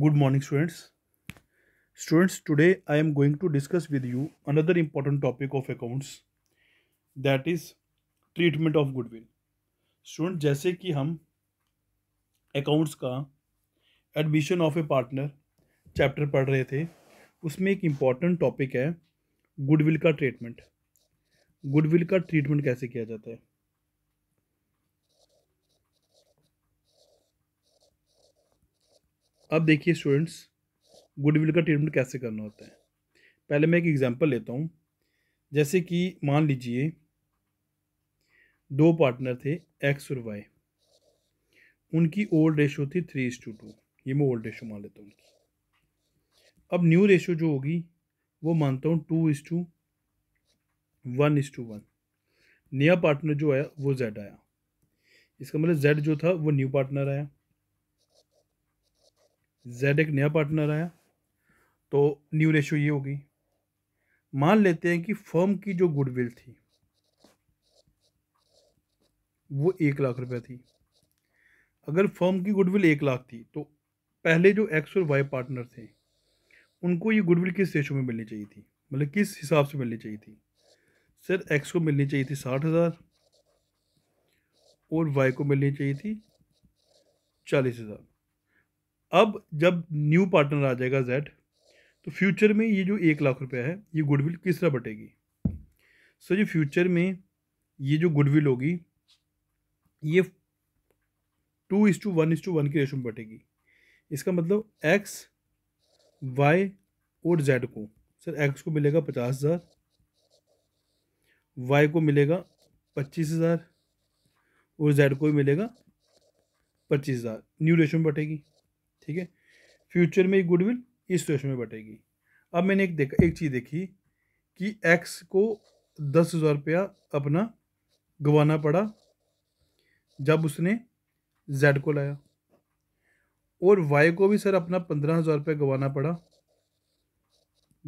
good morning students students today I am going to discuss with you another important topic of accounts that is treatment of goodwill student जैसे कि हम accounts का admission of a partner chapter पढ़ रहे थे उसमें एक important topic है गुडविल का ट्रीटमेंट गुडविल का ट्रीटमेंट कैसे किया जाता है अब देखिए स्टूडेंट्स गुडविल का ट्रीटमेंट कैसे करना होता है पहले मैं एक एग्जांपल लेता हूँ जैसे कि मान लीजिए दो पार्टनर थे एक्स और वाई उनकी ओल्ड रेशो थी थ्री इस टू टू ये मैं ओल्ड रेशो मान लेता हूँ उनकी अब न्यू रेशो जो होगी वो मानता हूँ two is to one is to one नया पार्टनर जो आया वो जेड आया इसका मतलब जेड जो था वो न्यू पार्टनर आया जेड एक नया पार्टनर आया तो न्यू रेशो ये होगी मान लेते हैं कि फर्म की जो गुडविल थी वो एक लाख रुपए थी अगर फर्म की गुडविल एक लाख थी तो पहले जो एक्स और वाई पार्टनर थे उनको ये गुडविल किस रेशो में मिलनी चाहिए थी मतलब किस हिसाब से मिलनी चाहिए थी सर एक्स को मिलनी चाहिए थी साठ हज़ार और वाई को मिलनी चाहिए थी चालीस हज़ार अब जब न्यू पार्टनर आ जाएगा जेड तो फ्यूचर में ये जो एक लाख रुपया है ये गुडविल किस तरह बटेगी सो जी ये फ्यूचर में ये जो गुडविल होगी ये two is to one is to one की रेशो में बटेगी इसका मतलब एक्स वाई और जेड को सर एक्स को मिलेगा पचास हज़ार वाई को मिलेगा पच्चीस हज़ार और जेड को मिलेगा पच्चीस हज़ार न्यू रेशो में बटेगी ठीक है फ्यूचर में गुडविल इस रेशो में बटेगी अब मैंने एक देखा एक चीज़ देखी कि एक्स को दस हज़ार रुपया अपना गंवाना पड़ा जब उसने जेड को लाया और वाई को भी सर अपना पंद्रह हज़ार रुपया गंवाना पड़ा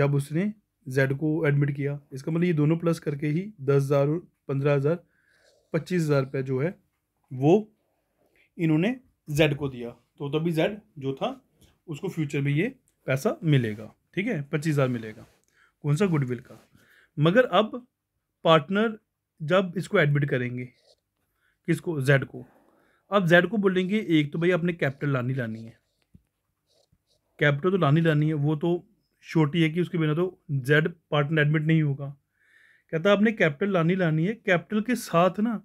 जब उसने जेड को एडमिट किया इसका मतलब ये दोनों प्लस करके ही दस हज़ार और पंद्रह हज़ार पच्चीस हज़ार रुपया जो है वो इन्होंने जेड को दिया तो तभी जेड जो था उसको फ्यूचर में ये पैसा मिलेगा ठीक है पच्चीस हज़ार मिलेगा कौन सा गुडविल का मगर अब पार्टनर जब इसको एडमिट करेंगे किसको जेड को अब जेड को बोलेंगे एक तो भाई अपने कैपिटल लानी लानी है कैपिटल तो लानी लानी है वो तो छोटी है कि उसके बिना तो जेड पार्टनर एडमिट नहीं होगा कहता आपने कैपिटल लानी लानी है कैपिटल के साथ ना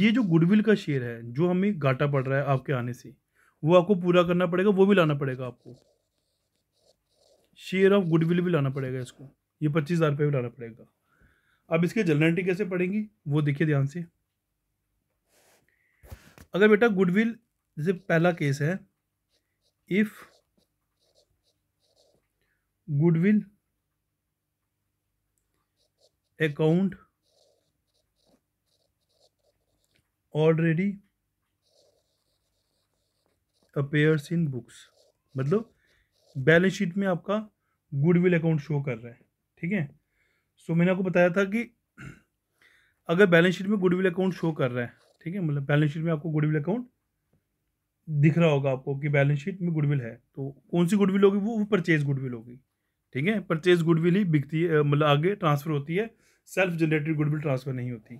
ये जो गुडविल का शेयर है जो हमें घाटा पड़ रहा है आपके आने से वो आपको पूरा करना पड़ेगा वो भी लाना पड़ेगा आपको शेयर ऑफ गुडविल भी लाना पड़ेगा इसको ये पच्चीस हज़ार रुपये भी लाना पड़ेगा अब इसके जर्नलिटी कैसे पड़ेगी वो देखिए ध्यान से अगर बेटा गुडविल जैसे पहला केस है if goodwill account already appears in books मतलब बैलेंस शीट में आपका गुडविल अकाउंट शो कर रहा है ठीक है सो मैंने आपको बताया था कि अगर बैलेंस शीट में गुडविल अकाउंट शो कर रहा है ठीक है मतलब बैलेंस शीट में आपको गुडविल अकाउंट दिख रहा होगा आपको कि बैलेंस शीट में गुडविल है तो कौन सी गुडविल होगी वो, वो परचेज गुडविल होगी ठीक है परचेज गुडविल ही बिकती है मतलब आगे ट्रांसफ़र होती है सेल्फ जनरेटेड गुडविल ट्रांसफ़र नहीं होती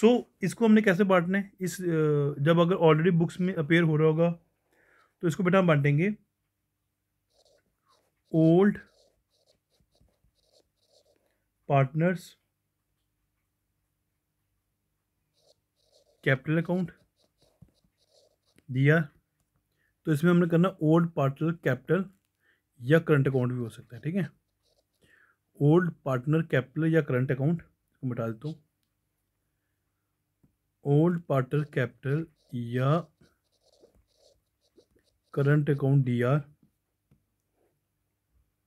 सो so, इसको हमने कैसे बांटना है इस जब अगर ऑलरेडी बुक्स में अपेयर हो रहा होगा तो इसको बेटा हम बांटेंगे ओल्ड पार्टनर्स कैपिटल अकाउंट दिया तो इसमें हमने करना ओल्ड पार्टनर कैपिटल या करंट अकाउंट भी हो सकता है ठीक है ओल्ड पार्टनर कैपिटल या करंट अकाउंट इसको मिटा देता हूँ ओल्ड पार्टनर कैपिटल या current account D R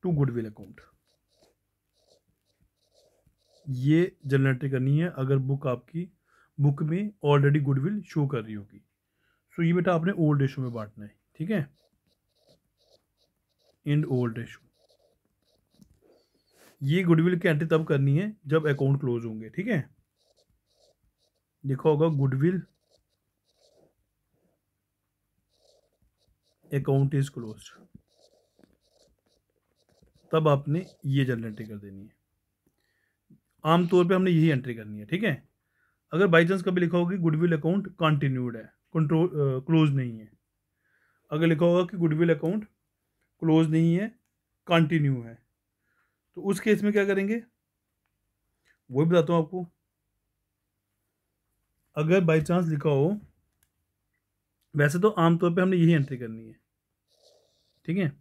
to goodwill account ये जनरेट करनी है अगर बुक आपकी बुक में ऑलरेडी गुडविल शो कर रही होगी सो ये बेटा आपने ओल्ड रेशो में बांटना है ठीक है एंड ओल्ड रेशो ये गुडविल की एंट्री तब करनी है जब अकाउंट क्लोज होंगे ठीक है देखा होगा गुडविल अकाउंट इज क्लोज तब आपने ये जनरल एंट्री कर देनी है आमतौर पे हमने यही एंट्री करनी है ठीक है अगर बाई चांस कभी लिखा होगा कि गुडविल अकाउंट कंटिन्यूड है कंट्रोल क्लोज नहीं है अगर लिखा होगा कि गुडविल अकाउंट क्लोज नहीं है कंटिन्यू है तो उस केस में क्या करेंगे वो भी बताता हूँ आपको अगर बाई चांस लिखा हो वैसे तो आमतौर पे हमने यही एंट्री करनी है ठीक है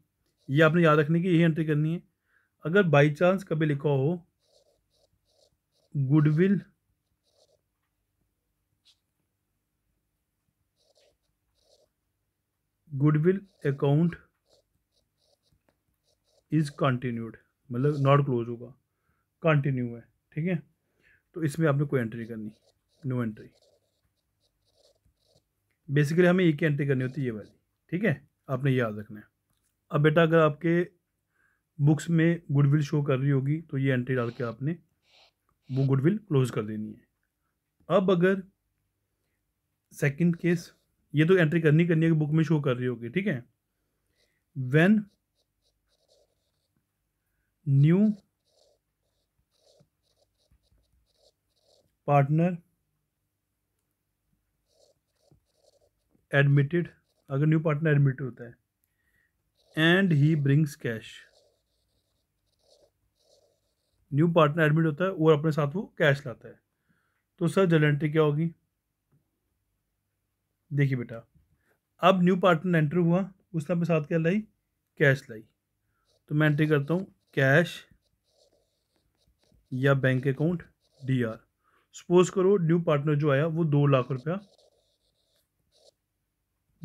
ये आपने याद रखने की यही एंट्री करनी है अगर बाई चांस कभी लिखा हो goodwill goodwill account is continued मतलब नॉट क्लोज होगा कंटिन्यू है ठीक है तो इसमें आपने कोई एंट्री करनी नो एंट्री बेसिकली हमें एक एंट्री करनी होती है ये वाली ठीक है आपने याद रखना है अब बेटा अगर आपके बुक्स में गुडविल शो कर रही होगी तो ये एंट्री डाल के आपने वो गुडविल क्लोज कर देनी है अब अगर सेकंड केस ये तो एंट्री करनी करनी है कि बुक में शो कर रही होगी ठीक है व्हेन न्यू पार्टनर एडमिटेड अगर न्यू पार्टनर एडमिटेड होता है and he brings cash new partner admit होता है और अपने साथ वो कैश लाता है तो सर जल एंट्री क्या होगी देखिए बेटा अब न्यू पार्टनर एंटर हुआ उसने अपने साथ क्या लाई कैश लाई तो मैं एंट्री करता हूँ कैश या bank account D R suppose करो न्यू पार्टनर जो आया वो दो लाख रुपया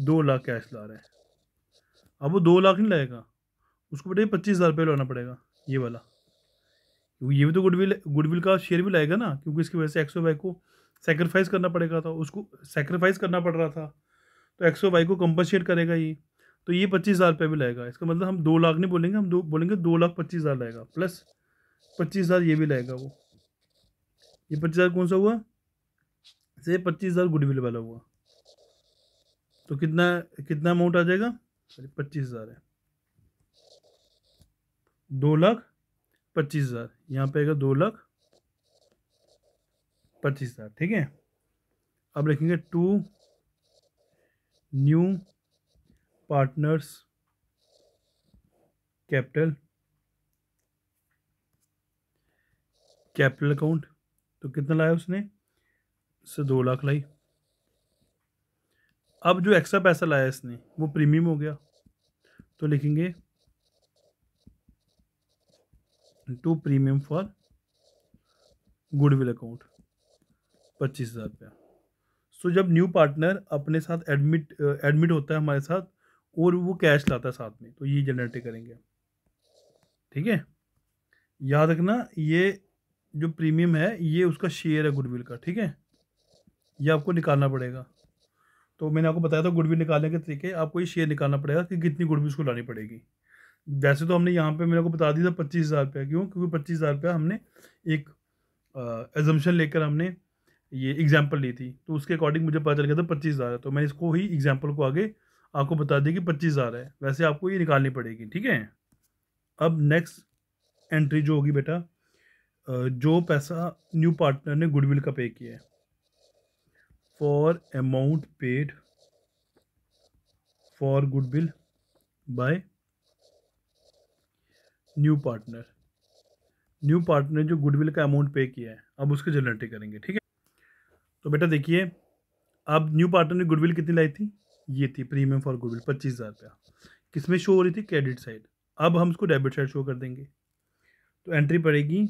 दो लाख कैश ला रहा है अब वो दो लाख नहीं लगेगा उसको बेटा पच्चीस हज़ार रुपये लाना पड़ेगा ये वाला क्योंकि ये भी तो गुडविल गुडविल का शेयर भी लाएगा ना क्योंकि इसकी वजह से एक्सो वाई को सेक्रीफाइस करना पड़ेगा था उसको सेक्रीफाइस करना पड़ रहा था तो एक्सो वाई को कंपनसेट करेगा ये तो ये पच्चीस हज़ार रुपये भी लाएगा इसका मतलब हम दो लाख नहीं बोलेंगे हम दो बोलेंगे दो लाख पच्चीस हज़ार लाएगा प्लस पच्चीस हज़ार ये भी लाएगा वो ये पच्चीस हज़ार कौन सा हुआ से पच्चीस हज़ार गुडविल वाला हुआ तो कितना कितना अमाउंट आ जाएगा सॉरी पच्चीस हज़ार है दो लाख पच्चीस हज़ार यहाँ पे आएगा दो लाख पच्चीस हज़ार ठीक है अब लिखेंगे to new partners capital capital account तो कितना लाया उसने उससे दो लाख लाई अब जो एक्स्ट्रा पैसा लाया इसने वो प्रीमियम हो गया तो लिखेंगे to premium for goodwill account पच्चीस हज़ार रुपया सो जब न्यू पार्टनर अपने साथ एडमिट एडमिट होता है हमारे साथ और वो कैश लाता है साथ में तो ये जनरेट करेंगे ठीक है याद रखना ये जो प्रीमियम है ये उसका शेयर है गुडविल का ठीक है ये आपको निकालना पड़ेगा तो मैंने आपको बताया था गुड़वी निकालने के तरीके आपको ये शेयर निकालना पड़ेगा कि कितनी गुड़वी उसको लानी पड़ेगी वैसे तो हमने यहाँ पे मैंने को बता दिया था पच्चीस हज़ार रुपया क्यों क्योंकि पच्चीस हज़ार रुपया हमने एक एजम्पन लेकर हमने ये एग्जाम्पल ली थी तो उसके अकॉर्डिंग मुझे पता चल गया था पच्चीस हज़ार है तो मैंने इसको ही एग्जाम्पल को आगे आपको बता दिया कि पच्चीस हज़ार है वैसे आपको ये निकालनी पड़ेगी ठीक है अब नेक्स्ट एंट्री जो होगी बेटा जो पैसा न्यू पार्टनर ने गुडविल का पे किया है for amount paid for goodwill by new partner new partner जो गुडविल का अमाउंट पे किया है अब उसकी जनरेटी करेंगे ठीक है तो बेटा देखिए अब न्यू पार्टनर ने गुडविल कितनी लाई थी ये थी प्रीमियम फॉर गुडविल पच्चीस हज़ार रुपया किस में शो हो रही थी क्रेडिट साइड अब हम उसको डेबिट साइड शो कर देंगे तो एंट्री पड़ेगी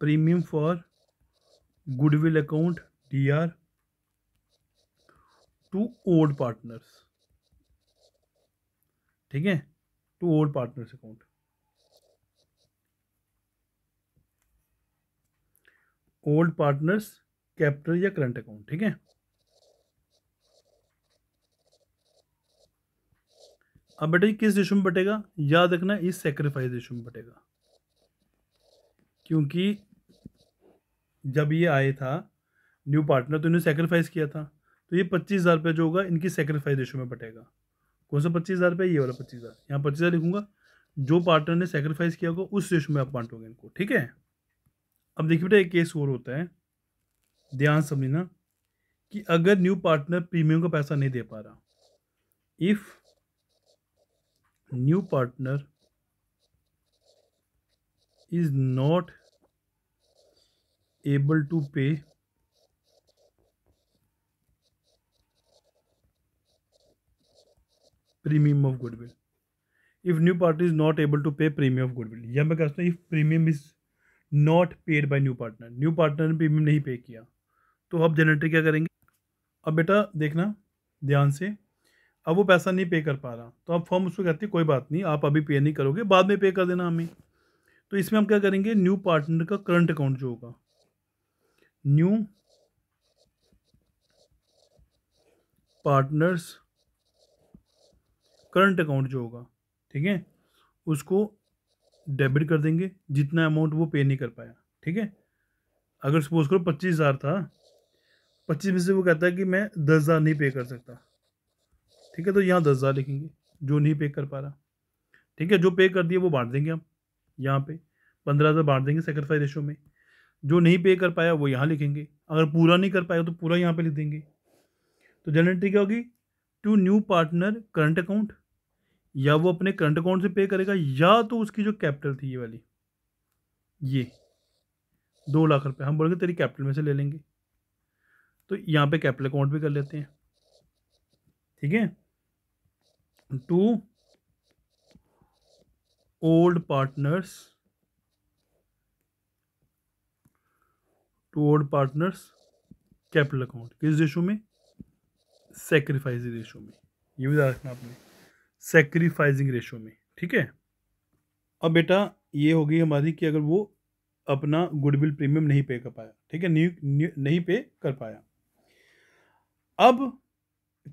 premium for goodwill account dr to old partners ठीक है to old partners account old partners capital या करंट अकाउंट ठीक है अब बेटा किस रेशो में बटेगा याद रखना इस सेक्रीफाइस रेशो में बटेगा क्योंकि जब ये आए था न्यू पार्टनर तो इन्होंने सेक्रीफाइस किया था तो ये पच्चीस हज़ार रुपये जो होगा इनकी सेक्रीफाइस रेशो में बटेगा कौन सा पच्चीस हज़ार रुपये ये वाला पच्चीस हज़ार यहाँ पच्चीस हज़ार लिखूंगा जो पार्टनर ने सेक्रीफाइस किया होगा उस रेशो में आप बांटोगे इनको ठीक है अब देखिए बेटा एक केस और होता है ध्यान समझना कि अगर न्यू पार्टनर प्रीमियम का पैसा नहीं दे पा रहा if new partner is not able to pay premium of goodwill if new partner is not able to pay premium of goodwill या मैं कह सकता हूँ if premium is not paid by new partner new partner ने premium नहीं pay किया तो अब जनरेटर क्या करेंगे अब बेटा देखना ध्यान से अब वो पैसा नहीं पे कर पा रहा तो अब फॉर्म उसको कहती है कोई बात नहीं आप अभी पे नहीं करोगे बाद में पे कर देना हमें तो इसमें हम क्या करेंगे न्यू पार्टनर का करंट अकाउंट जो होगा न्यू पार्टनर्स करंट अकाउंट जो होगा ठीक है उसको डेबिट कर देंगे जितना अमाउंट वो पे नहीं कर पाया ठीक है अगर सपोज करो पच्चीस हज़ार था पच्चीस में से वो कहता है कि मैं दस हज़ार नहीं पे कर सकता ठीक है तो यहाँ दस हज़ार लिखेंगे जो नहीं पे कर पा रहा ठीक है जो पे कर दिया वो बांट देंगे हम यहाँ पे पंद्रह हज़ार बांट देंगे सेक्रीफाई रेशो में जो नहीं पे कर पाया वो यहाँ लिखेंगे अगर पूरा नहीं कर पाया तो पूरा यहाँ पे लिख देंगे तो जनरल एंट्री क्या होगी to new partner current account या वो अपने करंट अकाउंट से पे करेगा या तो उसकी जो कैपिटल थी ये वाली ये दो लाख रुपए हम बोलेंगे तेरी कैपिटल में से ले लेंगे तो यहाँ पे कैपिटल अकाउंट भी कर लेते हैं ठीक है to old partners toward partners capital account किस रेशो में सेक्रीफाइजिंग रेशो में ये भी ध्यान रखना आपने सेक्रीफाइजिंग रेशो में ठीक है अब बेटा ये होगी हमारी कि अगर वो अपना गुडविल प्रीमियम नहीं पे कर पाया ठीक है न्यू, न्यू नहीं पे कर पाया अब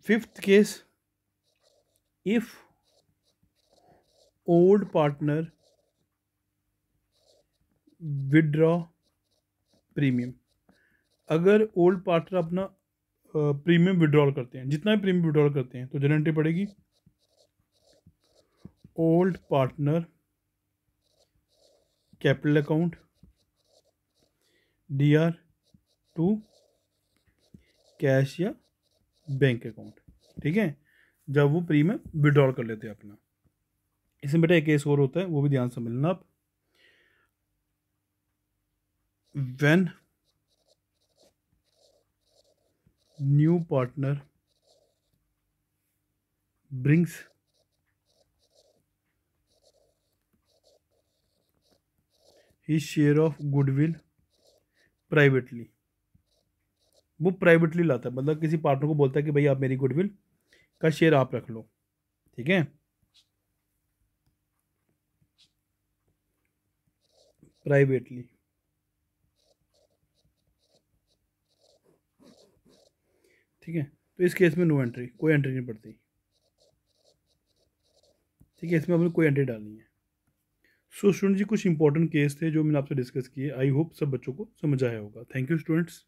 fifth case if old partner withdraw premium अगर ओल्ड पार्टनर अपना प्रीमियम विड्रॉल करते हैं जितना भी प्रीमियम विड्रॉल करते हैं तो जनरल एंट्री पड़ेगी old partner capital account D R to cash या बैंक अकाउंट ठीक है जब वो प्रीमियम विड्रॉल कर लेते हैं अपना इसमें बेटा एक केस और होता है वो भी ध्यान से मिलना आप when new partner brings his share of goodwill privately वो प्राइवेटली लाता है मतलब किसी पार्टनर को बोलता है कि भाई आप मेरी गुडविल का शेयर आप रख लो ठीक है प्राइवेटली ठीक है तो इस केस में नो एंट्री कोई एंट्री नहीं पड़ती ठीक है इसमें हमने कोई एंट्री डालनी है सो so, स्टूडेंट जी कुछ इंपॉर्टेंट केस थे जो मैंने आपसे डिस्कस किए आई होप सब बच्चों को समझ आया होगा थैंक यू स्टूडेंट्स